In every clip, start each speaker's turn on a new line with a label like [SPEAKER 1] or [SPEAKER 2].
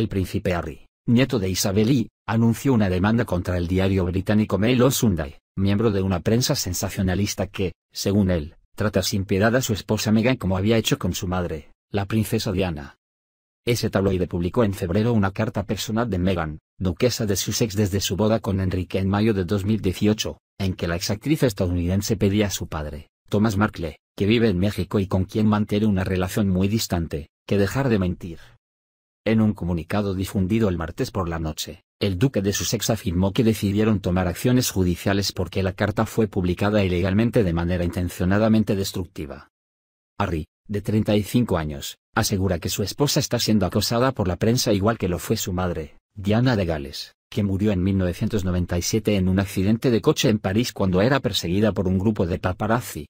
[SPEAKER 1] El príncipe Harry, nieto de Isabel I, anunció una demanda contra el diario británico Mail on Sunday, miembro de una prensa sensacionalista que, según él, trata sin piedad a su esposa Meghan como había hecho con su madre, la princesa Diana. Ese tabloide publicó en febrero una carta personal de Meghan, duquesa de Sussex desde su boda con Enrique en mayo de 2018, en que la exactriz estadounidense pedía a su padre, Thomas Markle, que vive en México y con quien mantiene una relación muy distante, que dejar de mentir. En un comunicado difundido el martes por la noche, el duque de Sussex afirmó que decidieron tomar acciones judiciales porque la carta fue publicada ilegalmente de manera intencionadamente destructiva. Harry, de 35 años, asegura que su esposa está siendo acosada por la prensa igual que lo fue su madre, Diana de Gales, que murió en 1997 en un accidente de coche en París cuando era perseguida por un grupo de paparazzi.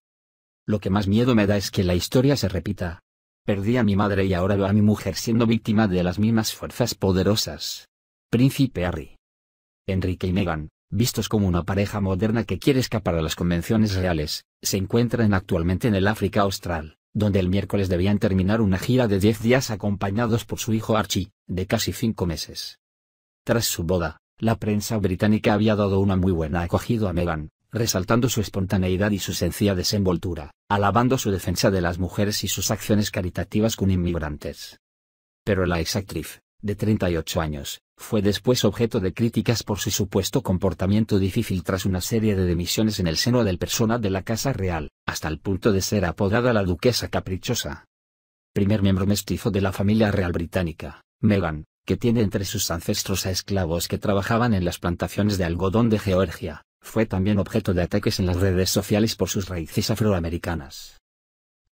[SPEAKER 1] Lo que más miedo me da es que la historia se repita, Perdí a mi madre y ahora veo a mi mujer siendo víctima de las mismas fuerzas poderosas. Príncipe Harry. Enrique y Meghan, vistos como una pareja moderna que quiere escapar a las convenciones reales, se encuentran actualmente en el África Austral, donde el miércoles debían terminar una gira de 10 días acompañados por su hijo Archie, de casi 5 meses. Tras su boda, la prensa británica había dado una muy buena acogida a Meghan, resaltando su espontaneidad y su sencilla desenvoltura, alabando su defensa de las mujeres y sus acciones caritativas con inmigrantes. Pero la actriz, de 38 años, fue después objeto de críticas por su supuesto comportamiento difícil tras una serie de demisiones en el seno del personal de la Casa Real, hasta el punto de ser apodada la Duquesa Caprichosa. Primer miembro mestizo de la familia real británica, Meghan, que tiene entre sus ancestros a esclavos que trabajaban en las plantaciones de algodón de Georgia, fue también objeto de ataques en las redes sociales por sus raíces afroamericanas.